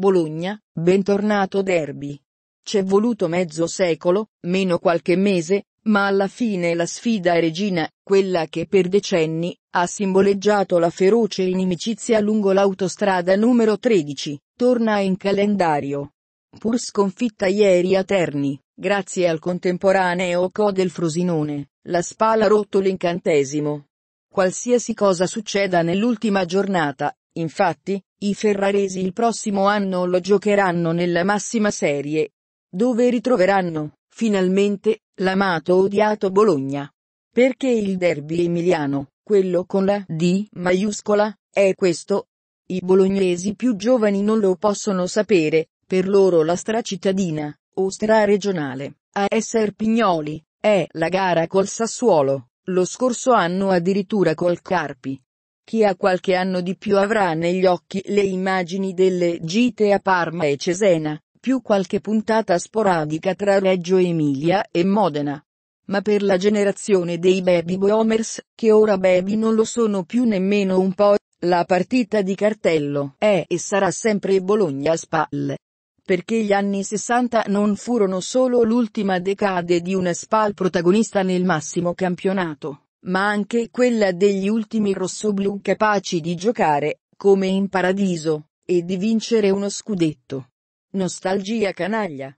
Bologna, bentornato derby. C'è voluto mezzo secolo, meno qualche mese, ma alla fine la sfida è regina, quella che per decenni ha simboleggiato la feroce inimicizia lungo l'autostrada numero 13, torna in calendario. Pur sconfitta ieri a Terni, grazie al contemporaneo co del Frosinone, la spala ha rotto l'incantesimo. Qualsiasi cosa succeda nell'ultima giornata, infatti, i ferraresi il prossimo anno lo giocheranno nella massima serie, dove ritroveranno, finalmente, l'amato odiato Bologna. Perché il derby emiliano, quello con la D maiuscola, è questo. I bolognesi più giovani non lo possono sapere, per loro la stracittadina, o straregionale, a esser Pignoli, è la gara col Sassuolo, lo scorso anno addirittura col Carpi. Chi ha qualche anno di più avrà negli occhi le immagini delle gite a Parma e Cesena, più qualche puntata sporadica tra Reggio Emilia e Modena. Ma per la generazione dei baby boomers, che ora baby non lo sono più nemmeno un po', la partita di cartello è e sarà sempre Bologna a spalle perché gli anni 60 non furono solo l'ultima decade di una SPAL protagonista nel massimo campionato, ma anche quella degli ultimi rossoblù capaci di giocare, come in paradiso, e di vincere uno scudetto. Nostalgia canaglia.